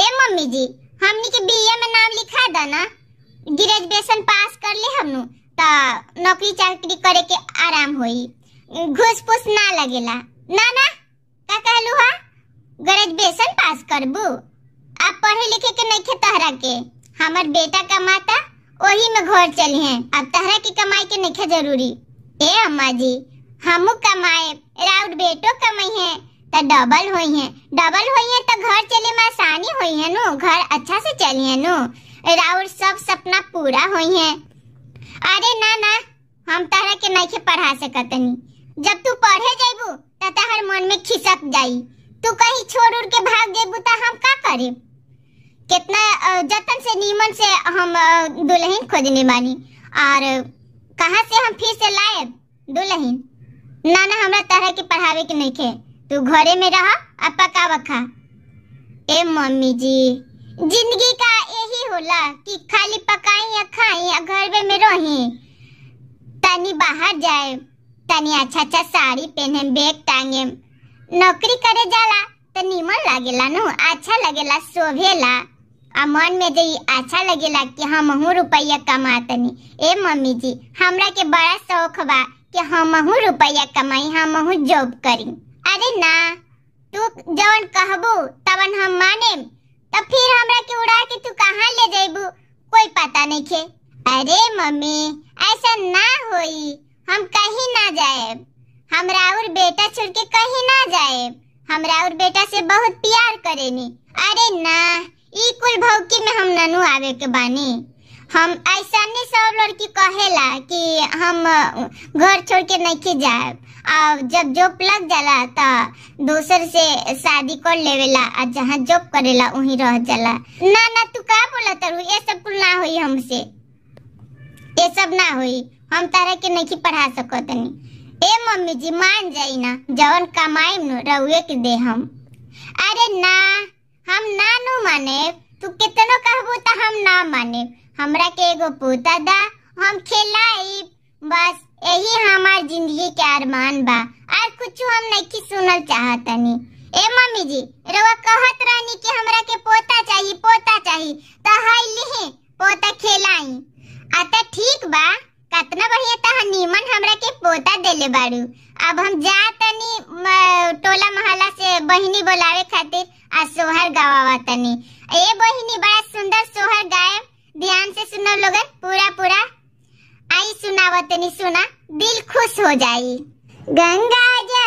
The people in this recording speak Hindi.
ए मम्मी जी हमने के बीए में नाम लिखा दा ना ग्रेजुएशन पास कर ले हमनु ता नौकरी चाकरी करे के आराम होई घूस फूस ना लगेला ना ना का कहलू हा ग्रेजुएशन पास करबू आप पढ़े लिखे के नहीं खे तहरा के हमर बेटा कमाता वही में घर चली हैं अब तहरा की कमाई के नहीं खे जरूरी ए अम्मा जी हमू कमाए तो डबल हुई है डबल हुई है तो घर चले में आसानी हुई है नु घर अच्छा से चली है नु राउर सब सपना पूरा हुई है अरे ना ना हम तारा के नहीं पढ़ा सकत नहीं जब तू पढ़े जाबू तो तहर मन में खिसक जाई तू कहीं छोड़ उड़ के भाग जेबू तो हम का करे कितना जतन से नीमन से हम दुल्हन खोजने बानी और कहाँ से हम फिर से लाए दुल्हन ना ना हमारा तरह के पढ़ावे के नहीं थे तू घरे में रहा और पका बखा ए मम्मी जी जिंदगी का यही होला कि खाली पकाई या खाई या घर में रही तनी बाहर जाए तनी अच्छा अच्छा साड़ी पहने बैग टांगे नौकरी करे जाला तो निमन लागेला नु अच्छा लगेला शोभेला आ मन में जी अच्छा लगेला कि हम हूँ रुपया कमातनी ए मम्मी जी हमरा के बड़ा शौक बा कि हम हूँ रुपया कमाई हम हूँ जॉब करी अरे ना तू जवन कहबू तवन हम माने तब तो फिर हमरा के उड़ा के तू कहाँ ले जाइबू कोई पता नहीं खे अरे मम्मी ऐसा ना होई हम कहीं ना जाए हमरा और बेटा छोड़ के कहीं ना जाए हमरा और बेटा से बहुत प्यार करेनी अरे ना ई कुल भौकी में हम ननू आवे के बानी हम ऐसा नहीं सब लड़की कहेला कि हम घर छोड़ के नहीं जाए और जब जॉब लग जाला तो दूसर से शादी कर लेवेला और जहाँ जॉब करेला वहीं रह जाला ना ना तू का बोला तरु ये सब कुल ना हुई हमसे ये सब ना हुई हम तारा के नहीं पढ़ा सकतनी ए मम्मी जी मान जाई ना जवन कमाई रहुए के दे हम अरे ना हम ना नु माने तू कितनो कहबू त हम ना माने हमरा के एगो पोता दा हम खेलाई बस यही हमार जिंदगी के अरमान बा और कुछ हम नहीं की सुनल चाहतनी ए मम्मी जी रवा कहत रानी कि हमरा के पोता चाहिए पोता चाहिए त हाई लिहे पोता खेलाई आ त ठीक बा एतना बढ़िया त हनीमन हमरा के पोता देले बाड़ू अब हम जा तनी टोला महला से बहिनी बुलावे खातिर आ सोहर गावावा तनी ए बहिनी बड़ा सुंदर सोहर गाए ध्यान से सुनो लोग पूरा पूरा आई सुनावा तनी सुना दिल खुश हो जाई गंगा जा